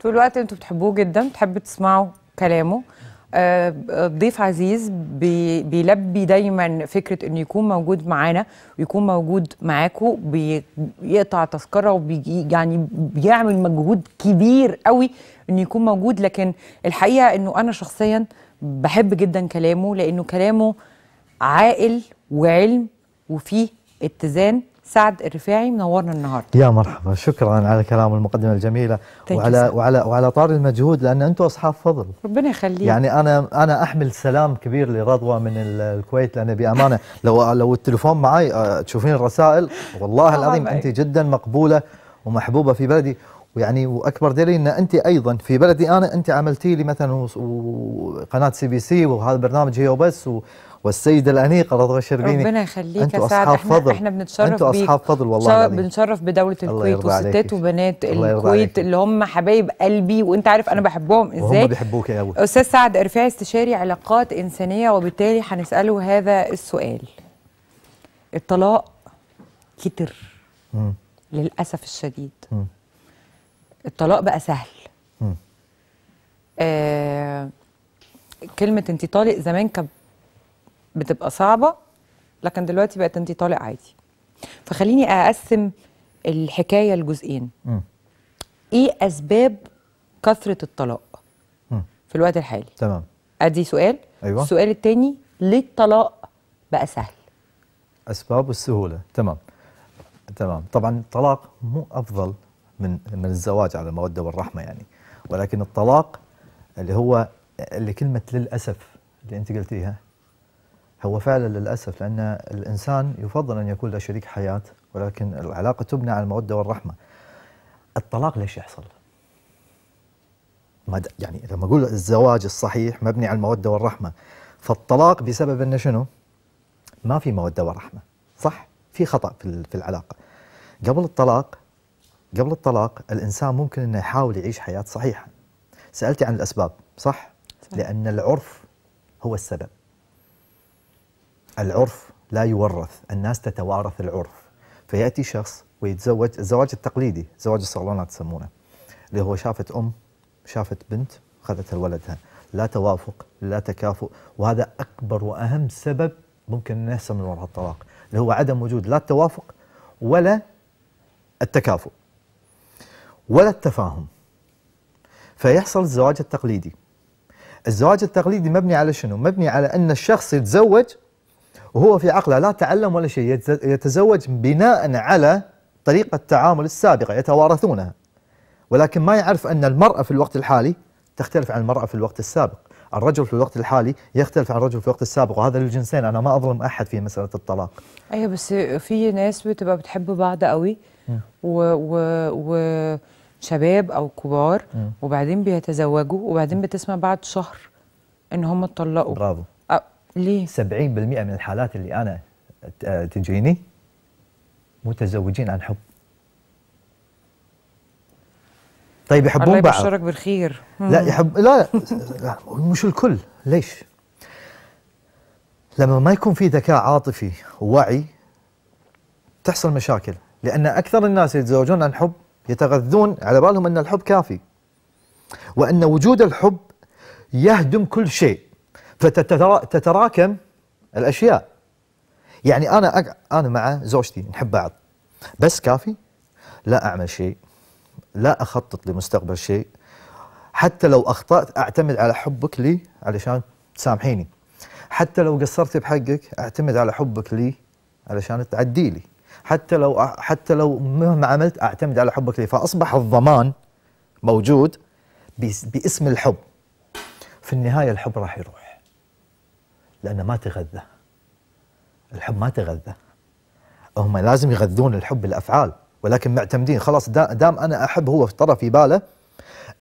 طول الوقت انتوا بتحبوه جدا بتحبوا تسمعوا كلامه آه، ضيف عزيز بي بيلبي دايما فكره انه يكون موجود معانا ويكون موجود معاكم بيقطع تذكره وبيجي يعني بيعمل مجهود كبير قوي انه يكون موجود لكن الحقيقه انه انا شخصيا بحب جدا كلامه لانه كلامه عاقل وعلم وفيه اتزان سعد الرفاعي منورنا النهارده يا مرحبا شكرا على كلام المقدمه الجميله وعلى وعلى وعلى طار المجهود لان انتم اصحاب فضل ربنا يخليك يعني انا انا احمل سلام كبير لرضوى من الكويت لان بامانه لو لو التليفون معي آه، تشوفين الرسائل والله العظيم انت جدا مقبوله ومحبوبه في بلدي ويعني واكبر دليل ان انت ايضا في بلدي انا انت عملتي لي مثلا وقناه سي بي سي وهذا برنامج هي وبس والسيدة الأنيقة رضوى الشربيني ربنا يخليك يا سعد احنا فضل. احنا بنتشرف انتوا أصحاب فضل والله بنتشرف بدولة الكويت وستات وبنات الكويت اللي هم حبايب قلبي وأنت عارف أنا بحبهم إزاي هم بيحبوك قوي أستاذ سعد إرفاعي استشاري علاقات إنسانية وبالتالي هنسأله هذا السؤال الطلاق كتر للأسف الشديد الطلاق بقى سهل آه كلمة انت طالق زمان كانت بتبقى صعبه لكن دلوقتي بقت انت طالق عادي فخليني اقسم الحكايه لجزئين ايه اسباب كثره الطلاق م. في الوقت الحالي تمام ادي سؤال أيوة. السؤال الثاني ليه الطلاق بقى سهل اسباب السهوله تمام تمام طبعا الطلاق مو افضل من من الزواج على الموده والرحمه يعني ولكن الطلاق اللي هو اللي كلمه للاسف اللي انت قلتيها هو فعلا للأسف لأن الإنسان يفضل أن يكون له شريك حياة ولكن العلاقة تبنى على المودة والرحمة الطلاق ليش يحصل؟ يعني لما أقول الزواج الصحيح مبني على المودة والرحمة فالطلاق بسبب أنه شنو؟ ما في مودة ورحمة صح؟ في خطأ في العلاقة قبل الطلاق قبل الطلاق الإنسان ممكن أنه يحاول يعيش حياة صحيحة سألتي عن الأسباب صح؟ صح. لأن العرف هو السبب العرف لا يورث الناس تتوارث العرف فيأتي شخص ويتزوج الزواج التقليدي زواج الصالونات تسمونه اللي هو شافت أم شافت بنت خذتها لولدها لا توافق لا تكافؤ وهذا أكبر وأهم سبب ممكن يحصل من وراء الطلاق اللي هو عدم وجود لا التوافق ولا التكافؤ ولا التفاهم فيحصل الزواج التقليدي الزواج التقليدي مبني على شنو؟ مبني على أن الشخص يتزوج وهو في عقله لا تعلم ولا شيء يتزوج بناء على طريقة التعامل السابقة يتوارثونها ولكن ما يعرف أن المرأة في الوقت الحالي تختلف عن المرأة في الوقت السابق الرجل في الوقت الحالي يختلف عن الرجل في الوقت السابق وهذا للجنسين انا ما اظلم احد في مساله الطلاق ايوه بس في ناس بتبقى بتحب بعض قوي و, و, و شباب او كبار وبعدين بيتزوجوا وبعدين بتسمع بعد شهر ان هم اتطلقوا برافو ليه؟ 70% من الحالات اللي انا آه، تجيني متزوجين عن حب طيب يحبون الله بعض الله يبشرك بالخير لا يحب لا, لا مش الكل ليش؟ لما ما يكون في ذكاء عاطفي ووعي تحصل مشاكل لان اكثر الناس يتزوجون عن حب يتغذون على بالهم ان الحب كافي وان وجود الحب يهدم كل شيء فتتراكم الاشياء يعني انا أق... انا مع زوجتي نحب بعض بس كافي لا اعمل شيء لا اخطط لمستقبل شيء حتى لو اخطات اعتمد على حبك لي علشان تسامحيني حتى لو قصرت بحقك اعتمد على حبك لي علشان تعدي لي حتى لو حتى لو مهما عملت اعتمد على حبك لي فاصبح الضمان موجود باسم الحب في النهايه الحب راح يروح لأنه ما تغذى الحب ما تغذى هم لازم يغذون الحب بالأفعال ولكن معتمدين خلاص دام أنا أحب هو في في باله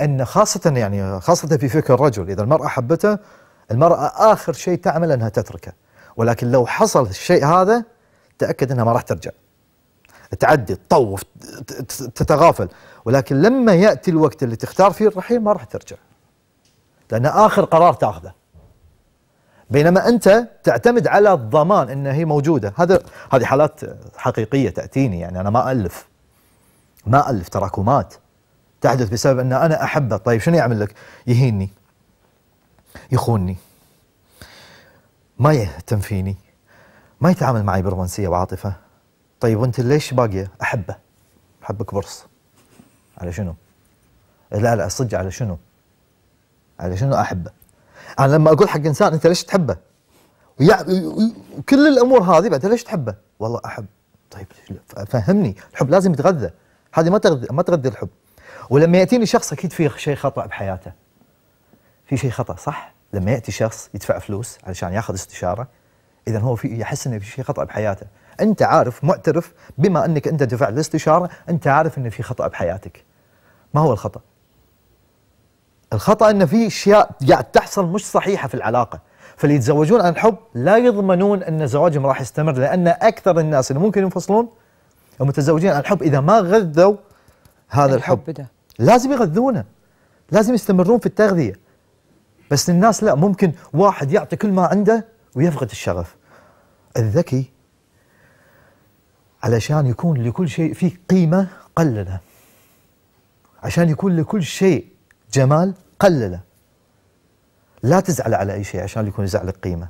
أن خاصة يعني خاصة في فكر الرجل إذا المرأة حبته المرأة آخر شيء تعمل أنها تتركه ولكن لو حصل الشيء هذا تأكد أنها ما راح ترجع تعدي تطوف تتغافل ولكن لما يأتي الوقت اللي تختار فيه الرحيل ما راح ترجع لأن آخر قرار تاخذه بينما انت تعتمد على الضمان ان هي موجوده هذا هذه حالات حقيقيه تاتيني يعني انا ما الف ما الف تراكمات تحدث بسبب ان انا احبه طيب شنو يعمل لك يهيني يخونني ما يهتم فيني ما يتعامل معي برومانسيه وعاطفه طيب وانت ليش باقيه احبه احبك برص على شنو لا لا صدق على شنو على شنو احبه انا لما اقول حق انسان انت ليش تحبه؟ وكل الامور هذه بعد ليش تحبه؟ والله احب طيب فهمني الحب لازم يتغذى هذه ما تغذي ما تغذي الحب ولما ياتيني شخص اكيد في شيء خطا بحياته في شيء خطا صح؟ لما ياتي شخص يدفع فلوس علشان ياخذ استشاره اذا هو في يحس انه في شيء خطا بحياته انت عارف معترف بما انك انت دفعت الاستشاره انت عارف انه في خطا بحياتك ما هو الخطا الخطأ أن في أشياء قاعد تحصل مش صحيحة في العلاقة فاللي يتزوجون عن حب لا يضمنون أن زواجهم راح يستمر لأن أكثر الناس اللي ممكن ينفصلون المتزوجين عن حب إذا ما غذوا هذا الحب, الحب ده. لازم يغذونه لازم يستمرون في التغذية بس الناس لا ممكن واحد يعطي كل ما عنده ويفقد الشغف الذكي علشان يكون لكل شيء فيه قيمة قلله عشان يكون لكل شيء جمال قلله لا تزعل على اي شيء عشان يكون زعلك قيمه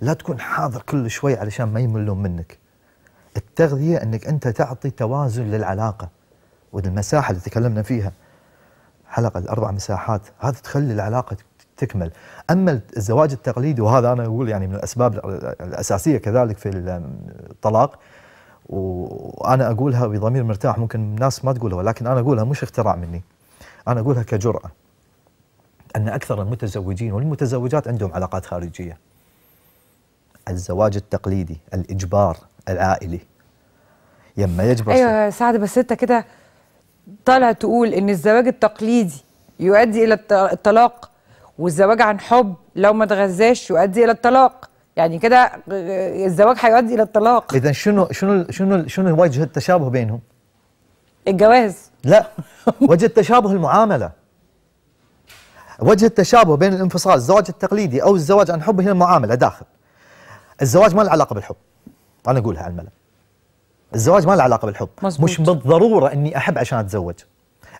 لا تكون حاضر كل شوي علشان ما يملون منك التغذيه انك انت تعطي توازن للعلاقه والمساحه اللي تكلمنا فيها حلقه الاربع مساحات هذا تخلي العلاقه تكمل اما الزواج التقليدي وهذا انا اقول يعني من الاسباب الاساسيه كذلك في الطلاق وانا اقولها بضمير مرتاح ممكن الناس ما تقولها ولكن انا اقولها مش اختراع مني انا اقولها كجرأه أن أكثر المتزوجين والمتزوجات عندهم علاقات خارجية الزواج التقليدي الإجبار العائلي يما يجبر أيوة سعد بس أنت كده طالع تقول إن الزواج التقليدي يؤدي إلى الطلاق والزواج عن حب لو ما تغذاش يؤدي إلى الطلاق يعني كده الزواج هيؤدي إلى الطلاق إذا شنو شنو شنو شنو وجه التشابه بينهم؟ الجواز لا وجه التشابه المعامله وجه التشابه بين الانفصال الزواج التقليدي او الزواج عن حب هي المعامله داخل الزواج ما له علاقه بالحب انا اقولها على الملأ الزواج ما له علاقه بالحب مزبوط. مش بالضروره اني احب عشان اتزوج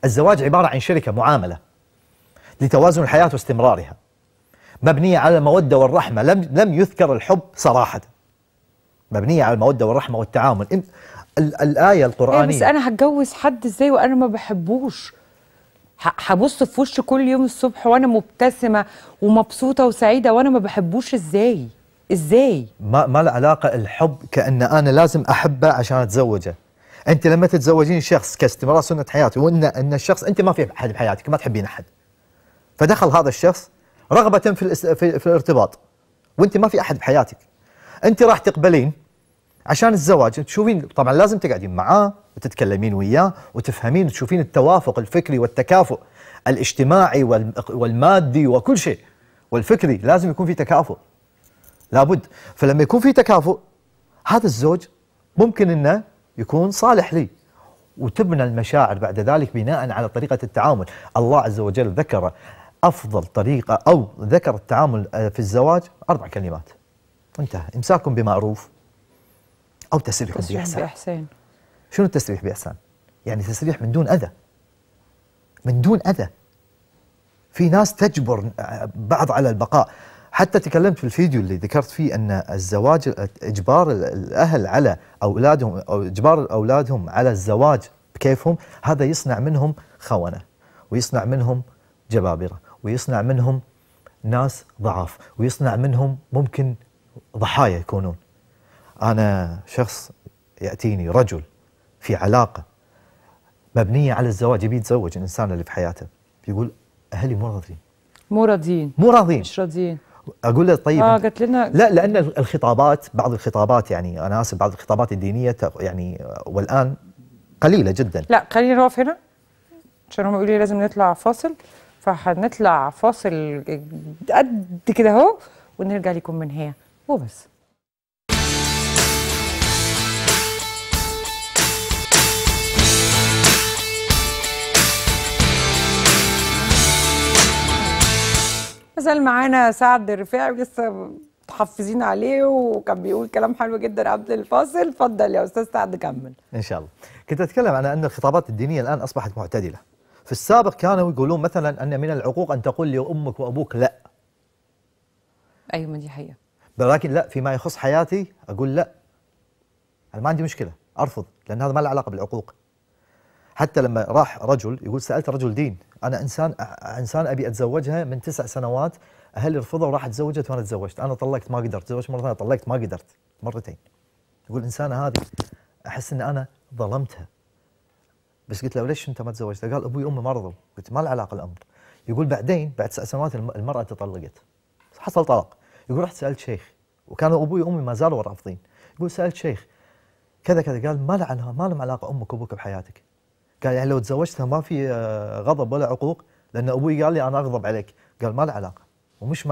الزواج عباره عن شركه معامله لتوازن الحياه واستمرارها مبنيه على الموده والرحمه لم لم يذكر الحب صراحه مبنيه على الموده والرحمه والتعامل الايه القرانيه إيه بس انا هتجوز حد ازاي وانا ما بحبوش هبص في وشه كل يوم الصبح وانا مبتسمه ومبسوطه وسعيده وانا ما بحبوش ازاي ازاي ما ما له علاقه الحب كان انا لازم احبه عشان اتزوجه انت لما تتزوجين شخص كاستمرار سنه حياتي وان ان الشخص انت ما في احد بحياتك ما تحبين احد فدخل هذا الشخص رغبه في في, في الارتباط وانت ما في احد بحياتك انت راح تقبلين عشان الزواج تشوفين طبعا لازم تقعدين معاه وتتكلمين وياه وتفهمين وتشوفين التوافق الفكري والتكافؤ الاجتماعي والمادي وكل شيء والفكري لازم يكون في تكافؤ لابد فلما يكون في تكافؤ هذا الزوج ممكن انه يكون صالح لي وتبنى المشاعر بعد ذلك بناء على طريقه التعامل الله عز وجل ذكر افضل طريقه او ذكر التعامل آه، في الزواج اربع كلمات انتهى امساك بمعروف او تسريح بإحسان. بإحسان شنو التسريح بإحسان؟ يعني تسريح من دون أذى من دون أذى في ناس تجبر آه، بعض على البقاء حتى تكلمت في الفيديو اللي ذكرت فيه أن الزواج آه، إجبار الأهل على أولادهم أو إجبار أولادهم على الزواج بكيفهم هذا يصنع منهم خونة ويصنع منهم جبابرة ويصنع منهم ناس ضعاف ويصنع منهم ممكن ضحايا يكونون أنا شخص يأتيني رجل في علاقه مبنيه على الزواج يبي يتزوج الانسان اللي في حياته بيقول اهلي مو راضيين مو راضيين مو راضيين مش راضيين اقول له طيب اه قلت لنا لا لان الخطابات بعض الخطابات يعني انا اسف بعض الخطابات الدينيه يعني والان قليله جدا لا خلينا نقف هنا عشان هم يقولوا لي لازم نطلع فاصل فهنطلع فاصل قد كده اهو ونرجع لكم من هنا وبس مازال معانا سعد الرفاعي لسه متحفزين عليه وكان بيقول كلام حلو جدا قبل الفاصل اتفضل يا استاذ سعد كمل ان شاء الله كنت اتكلم عن ان الخطابات الدينيه الان اصبحت معتدله في السابق كانوا يقولون مثلا ان من العقوق ان تقول لامك وابوك لا ايوه ما دي حقيقه ولكن لا فيما يخص حياتي اقول لا انا ما عندي مشكله ارفض لان هذا ما له علاقه بالعقوق حتى لما راح رجل يقول سالت رجل دين انا انسان انسان ابي اتزوجها من تسع سنوات اهلي رفضوا وراح تزوجت وانا تزوجت انا طلقت ما قدرت تزوجت مره ثانيه طلقت ما قدرت مرتين يقول الانسانه هذه احس ان انا ظلمتها بس قلت له ليش انت ما تزوجت؟ قال ابوي وامي ما رضوا قلت ما له علاقه الامر يقول بعدين بعد تسع سنوات المراه تطلقت حصل طلاق يقول رحت سالت شيخ وكانوا ابوي وامي ما زالوا رافضين يقول سالت شيخ كذا كذا قال ما له ما لهم علاقه امك وابوك بحياتك قال يعني لو تزوجتها ما في آه، غضب ولا عقوق لان ابوي قال لي انا اغضب عليك قال ما له علاقه ومش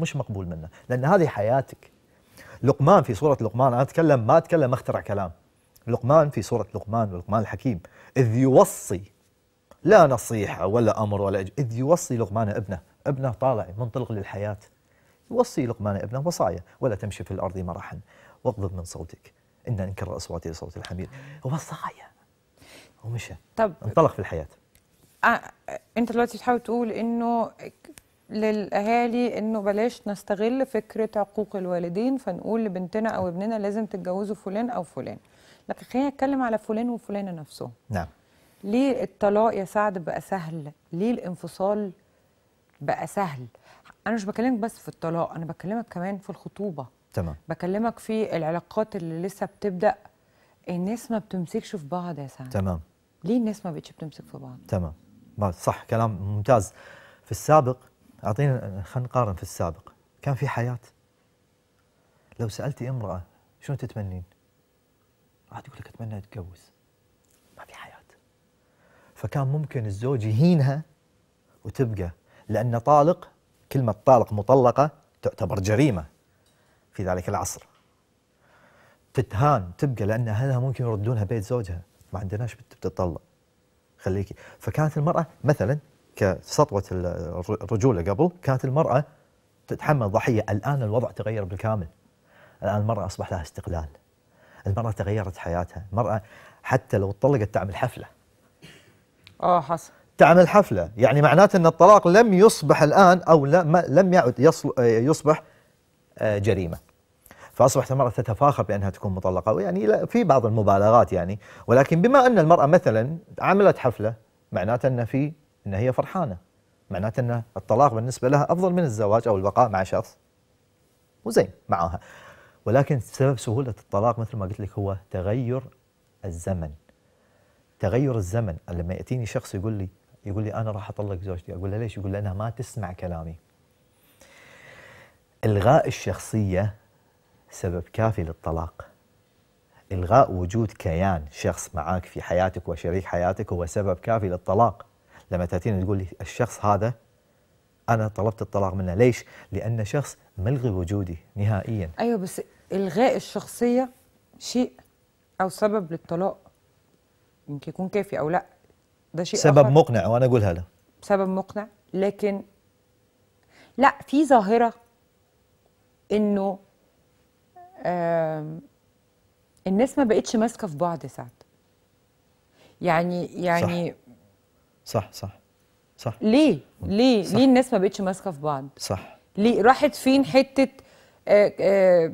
مش مقبول منه لان هذه حياتك لقمان في سوره لقمان انا اتكلم ما اتكلم اخترع كلام لقمان في سوره لقمان ولقمان الحكيم اذ يوصي لا نصيحه ولا امر ولا إج... اذ يوصي لقمان ابنه ابنه طالع منطلق للحياه يوصي لقمان ابنه وصايا ولا تمشي في الارض مرحا واغضب من صوتك ان انكر اصواتي لصوت الحمير وصايا ومشى طب انطلق في الحياه آه انت دلوقتي بتحاول تقول انه للاهالي انه بلاش نستغل فكره عقوق الوالدين فنقول لبنتنا او ابننا لازم تتجوزوا فلان او فلان لكن خلينا نتكلم على فلان وفلانه نفسهم نعم ليه الطلاق يا سعد بقى سهل ليه الانفصال بقى سهل انا مش بكلمك بس في الطلاق انا بكلمك كمان في الخطوبه تمام بكلمك في العلاقات اللي لسه بتبدا الناس ما بتمسكش في بعض يا سعد تمام ليه الناس ما بقتش بتمسك في بعض تمام صح كلام ممتاز في السابق اعطينا خلينا نقارن في السابق كان في حياه لو سالتي امراه شنو تتمنين؟ راح تقول لك اتمنى اتجوز ما في حياه فكان ممكن الزوج يهينها وتبقى لان طالق كلمه طالق مطلقه تعتبر جريمه في ذلك العصر تتهان تبقى لان اهلها ممكن يردونها بيت زوجها ما عندناش بنت بتطلق خليكي فكانت المرأة مثلا كسطوة الرجولة قبل كانت المرأة تتحمل ضحية الآن الوضع تغير بالكامل الآن المرأة أصبح لها استقلال المرأة تغيرت حياتها المرأة حتى لو اتطلقت تعمل حفلة اه حصل تعمل حفلة يعني معناته أن الطلاق لم يصبح الآن أو لم يعد يصبح آه، جريمة فاصبحت المراه تتفاخر بانها تكون مطلقه ويعني في بعض المبالغات يعني ولكن بما ان المراه مثلا عملت حفله معناته ان في ان هي فرحانه معناته ان الطلاق بالنسبه لها افضل من الزواج او البقاء مع شخص وزين معاها ولكن سبب سهوله الطلاق مثل ما قلت لك هو تغير الزمن تغير الزمن لما ياتيني شخص يقول لي يقول لي انا راح اطلق زوجتي اقول له ليش يقول لي انها ما تسمع كلامي الغاء الشخصيه سبب كافي للطلاق إلغاء وجود كيان شخص معاك في حياتك وشريك حياتك هو سبب كافي للطلاق لما تأتيني تقول لي الشخص هذا أنا طلبت الطلاق منه ليش؟ لأن شخص ملغي وجودي نهائيا أيوة بس إلغاء الشخصية شيء أو سبب للطلاق يمكن يكون كافي أو لا ده شيء سبب آخر. مقنع وأنا أقولها له سبب مقنع لكن لا في ظاهرة إنه الناس ما بقتش ماسكه في بعض ساعات يعني يعني صح صح صح, صح. ليه ليه صح. ليه الناس ما بقتش ماسكه في بعض صح ليه راحت فين حته آه آه,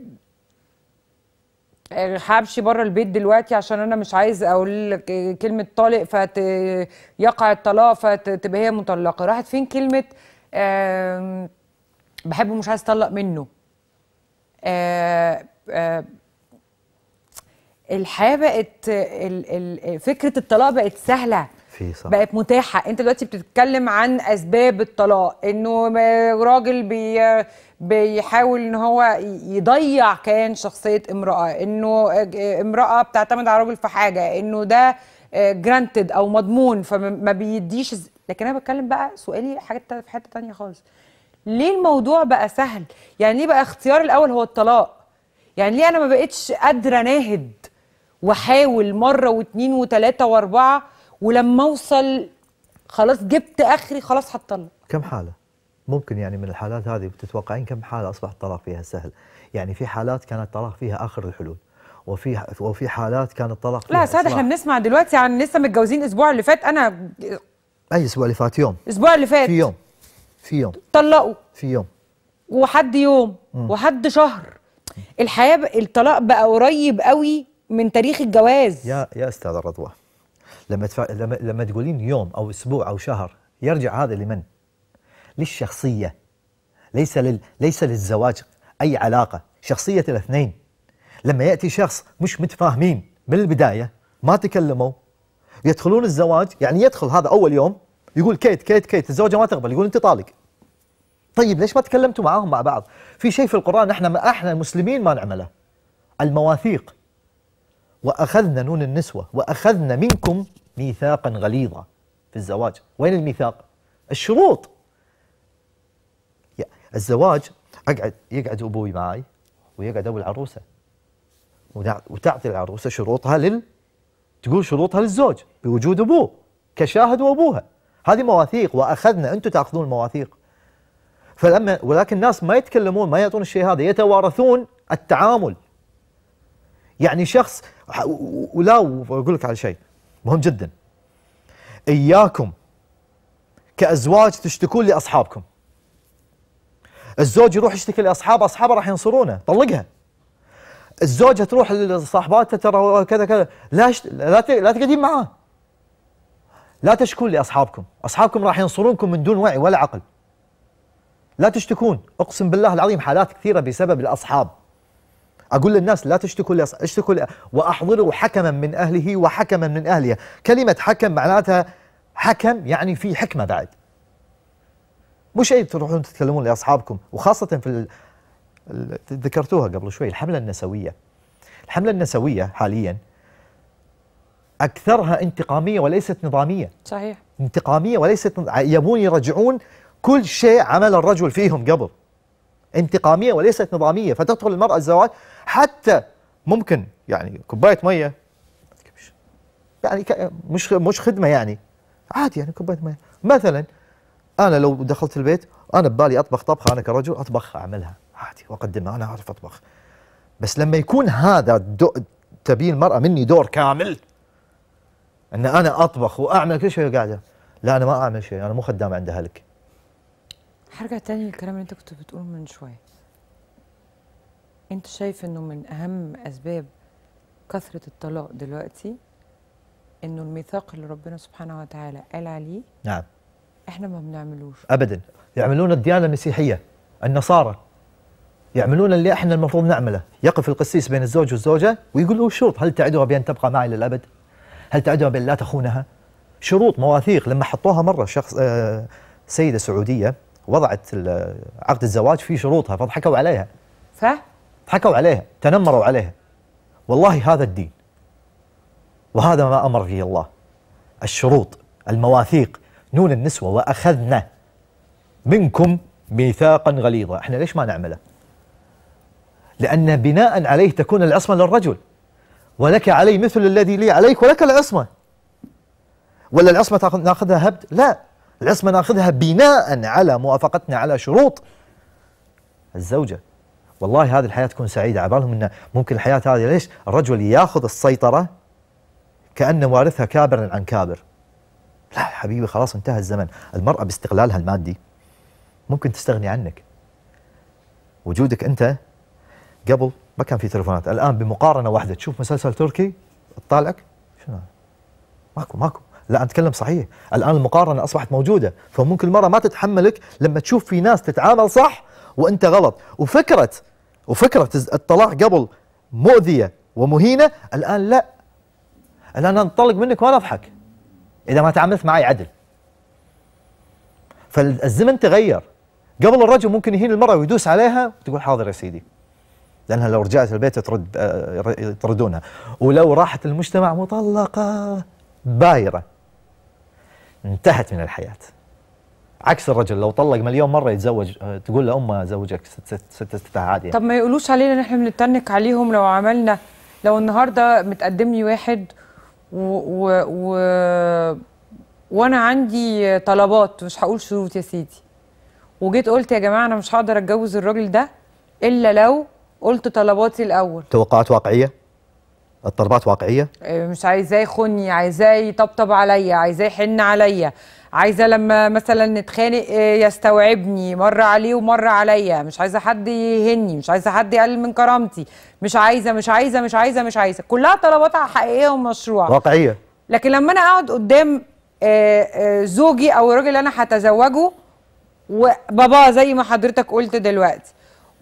آه، حبشي بره البيت دلوقتي عشان انا مش عايز اقول لك كلمه طالق فيقع الطلاق فتبقى هي مطلقه راحت فين كلمه بحبه مش عايز اطلق منه آه، آه، الحياه بقت فكره الطلاق بقت سهله في صح. بقت متاحه انت دلوقتي بتتكلم عن اسباب الطلاق انه راجل بي بيحاول ان هو يضيع كيان شخصيه امراه انه آه، امراه بتعتمد على راجل في حاجه انه ده جرانتد آه، او مضمون فما بيديش لكن انا بتكلم بقى سؤالي حاجه في حته تانية خالص ليه الموضوع بقى سهل يعني ليه بقى اختيار الاول هو الطلاق يعني ليه انا ما بقتش قادره ناهد واحاول مره واتنين وتلاته واربعه ولما اوصل خلاص جبت اخري خلاص هتطلق كم حاله ممكن يعني من الحالات هذه بتتوقعين كم حاله اصبح الطلاق فيها سهل يعني في حالات كان الطلاق فيها اخر الحلول وفي وفي حالات كان الطلاق لا سعد احنا بنسمع دلوقتي عن لسه متجوزين الاسبوع اللي فات انا اي اسبوع اللي فات يوم الاسبوع اللي فات في يوم في يوم طلقوا في يوم وحد يوم م. وحد شهر الحياه ب... الطلاق بقى قريب قوي من تاريخ الجواز يا يا استاذه رضوى لما تفع... لما لما تقولين يوم او اسبوع او شهر يرجع هذا لمن؟ للشخصيه ليس لل... ليس للزواج اي علاقه شخصيه الاثنين لما ياتي شخص مش متفاهمين من البدايه ما تكلموا يدخلون الزواج يعني يدخل هذا اول يوم يقول كيت كيت كيت الزوجه ما تقبل يقول انت طالق طيب ليش ما تكلمتوا معاهم مع بعض في شيء في القرآن احنا احنا المسلمين ما نعمله المواثيق وأخذنا نون النسوة وأخذنا منكم ميثاقا غليظا في الزواج وين الميثاق الشروط الزواج اقعد يقعد ابوي معي ويقعد ابو العروسه وتعطي العروسه شروطها لل تقول شروطها للزوج بوجود ابوه كشاهد وابوها هذه مواثيق واخذنا انتم تاخذون المواثيق فلما ولكن الناس ما يتكلمون ما يعطون الشيء هذا يتوارثون التعامل يعني شخص ولا اقول لك على شيء مهم جدا اياكم كازواج تشتكون لاصحابكم الزوج يروح يشتكي لاصحابه اصحابه راح ينصرونه طلقها الزوجه تروح لصاحباتها ترى كذا كذا لا شت... لا لا تقعدين معاه لا تشكون لاصحابكم اصحابكم راح ينصرونكم من دون وعي ولا عقل لا تشتكون اقسم بالله العظيم حالات كثيره بسبب الاصحاب اقول للناس لا تشتكوا لأص... اشتكوا لأ... واحضروا حكما من اهله وحكما من اهلها كلمه حكم معناتها حكم يعني في حكمه بعد مش شيء تروحون تتكلمون لاصحابكم وخاصه في ال... ال... ذكرتوها قبل شوي الحمله النسويه الحمله النسويه حاليا اكثرها انتقاميه وليست نظاميه صحيح انتقاميه وليست يبون يرجعون كل شيء عمل الرجل فيهم قبل انتقامية وليست نظامية فتدخل المرأة الزواج حتى ممكن يعني كوباية مية يعني مش مش خدمة يعني عادي يعني كوباية مية مثلا أنا لو دخلت البيت أنا ببالي أطبخ طبخة أنا كرجل أطبخ أعملها عادي وأقدمها أنا أعرف أطبخ بس لما يكون هذا تبي المرأة مني دور كامل أن أنا أطبخ وأعمل كل شيء قاعدة لا أنا ما أعمل شيء أنا مو خدامة عند أهلك هرجع تاني للكلام اللي انت كنت بتقوله من شويه انت شايف انه من اهم اسباب كثره الطلاق دلوقتي انه الميثاق اللي ربنا سبحانه وتعالى قال عليه نعم احنا ما بنعملوش ابدا يعملون الديانه المسيحيه النصارى يعملون اللي احنا المفروض نعمله يقف القسيس بين الزوج والزوجه ويقول له شروط هل تعدها بان تبقى معي للابد هل تعدها بان لا تخونها شروط مواثيق لما حطوها مره شخص آه سيده سعوديه وضعت عقد الزواج في شروطها فضحكوا عليها صح ضحكوا عليها تنمروا عليها والله هذا الدين وهذا ما أمر فيه الله الشروط المواثيق نون النسوة وأخذنا منكم ميثاقا غليظا احنا ليش ما نعمله لأن بناء عليه تكون العصمة للرجل ولك علي مثل الذي لي عليك ولك العصمة ولا العصمة ناخذها هبد لا العصمة ناخذها بناء على موافقتنا على شروط الزوجة والله هذه الحياة تكون سعيدة عبالهم أنه ممكن الحياة هذه ليش الرجل ياخذ السيطرة كأنه وارثها كابر عن كابر لا يا حبيبي خلاص انتهى الزمن المرأة باستقلالها المادي ممكن تستغني عنك وجودك أنت قبل ما كان في تلفونات الآن بمقارنة واحدة تشوف مسلسل تركي تطالعك شنو ماكو ماكو لا أتكلم صحيح الآن المقارنة أصبحت موجودة فممكن المرأة ما تتحملك لما تشوف في ناس تتعامل صح وأنت غلط وفكرة وفكرة الطلاق قبل مؤذية ومهينة الآن لا الآن أنطلق منك وأنا أضحك إذا ما تعاملت معي عدل فالزمن تغير قبل الرجل ممكن يهين المرأة ويدوس عليها وتقول حاضر يا سيدي لأنها لو رجعت البيت ترد يطردونها ولو راحت المجتمع مطلقة بايرة انتهت من الحياة عكس الرجل لو طلق مليون مرة يتزوج آه، تقول لأمه زوجك ست ست عادي يعني. طب ما يقولوش علينا نحن بنتنك عليهم لو عملنا لو النهاردة متقدم لي واحد و, و وانا عندي طلبات مش هقول شروط يا سيدي وجيت قلت يا جماعه انا مش هقدر اتجوز الراجل ده الا لو قلت طلباتي الاول توقعات واقعيه الطلبات واقعيه إيه، مش عايزاه يخني عايزاه يطبطب عليا عايزاه يحن عليا عايزه لما مثلا نتخانق إيه، يستوعبني مره عليه ومره عليا مش عايزه حد يهني مش عايزه حد يقلل من كرامتي مش عايزه مش عايزه مش عايزه مش عايزه كلها طلبات حقيقيه ومشروعه واقعيه لكن لما انا اقعد قدام إيه، زوجي او الراجل اللي انا هتزوجه وباباه زي ما حضرتك قلت دلوقتي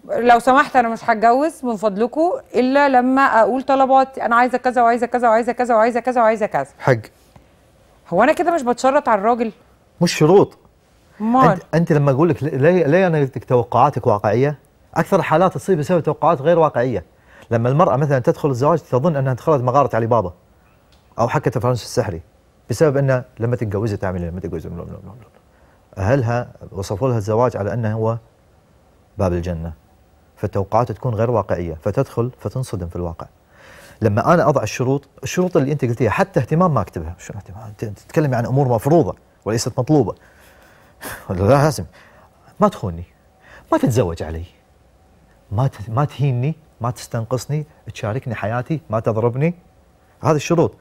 لو سمحت انا مش هتجوز من فضلكم الا لما اقول طلباتي انا عايزه كذا وعايزه كذا وعايزه كذا وعايزه كذا وعايزه كذا حاج هو انا كده مش بتشرط على الراجل مش شروط مال. انت, انت لما اقول لك ليه ليه انا قلت لك توقعاتك واقعيه اكثر حالات تصيب بسبب توقعات غير واقعيه لما المراه مثلا تدخل الزواج تظن انها دخلت مغاره علي بابا او حكه الفرنسي السحري بسبب انه لما تتجوزها تعمل لما تتجوز اهلها وصفوا لها الزواج على انه هو باب الجنه فالتوقعات تكون غير واقعيه فتدخل فتنصدم في الواقع لما انا اضع الشروط الشروط اللي انت قلتيها حتى اهتمام ما اكتبها شو اهتمام انت تتكلمي عن امور مفروضه وليست مطلوبه لازم ما تخوني ما تتزوج علي ما ما تهيني ما تستنقصني تشاركني حياتي ما تضربني هذه الشروط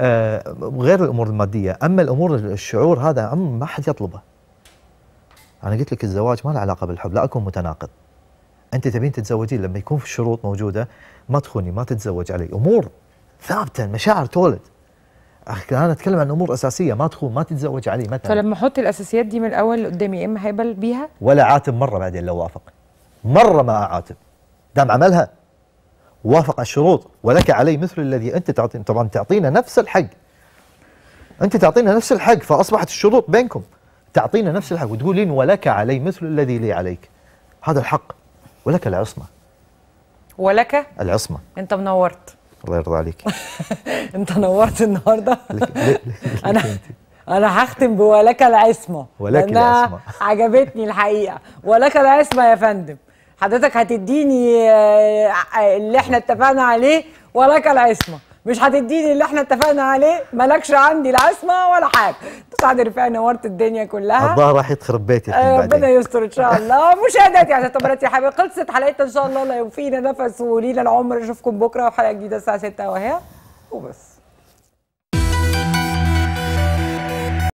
آه غير الامور الماديه اما الامور الشعور هذا ما حد يطلبه انا قلت لك الزواج ما له علاقه بالحب لا اكون متناقض انت تبين تتزوجين لما يكون في شروط موجوده ما تخوني ما تتزوج علي امور ثابته مشاعر تولد اخي انا اتكلم عن امور اساسيه ما تخون ما تتزوج علي مثلا فلما احط الاساسيات دي من الاول قدامي يا اما هيقبل بيها ولا عاتب مره بعدين لو وافق مره ما اعاتب دام عملها وافق على الشروط ولك علي مثل الذي انت تعطينا طبعا تعطينا نفس الحق انت تعطينا نفس الحق فاصبحت الشروط بينكم تعطينا نفس الحق وتقولين ولك علي مثل الذي لي عليك هذا الحق ولك العصمه ولك العصمه انت منورت الله يرضى عليك انت نورت النهارده انا انا هختم بولك العصمه ولك العصمه عجبتني الحقيقه ولك العصمه يا فندم حضرتك هتديني آه، اللي احنا اتفقنا عليه ولك العصمه مش هتديني اللي احنا اتفقنا عليه مالكش عندي لا عصمه ولا حاجه سعد رفاعي نورت الدنيا كلها الله راح يخرب بيتي آه ربنا يستر ان شاء الله مشاهداتي يعني اعتبرتي يا حبيبي خلصت حلقتنا ان شاء الله لا يوفينا نفس ولينا العمر اشوفكم بكره وحلقه جديده الساعه 6 وهي وبس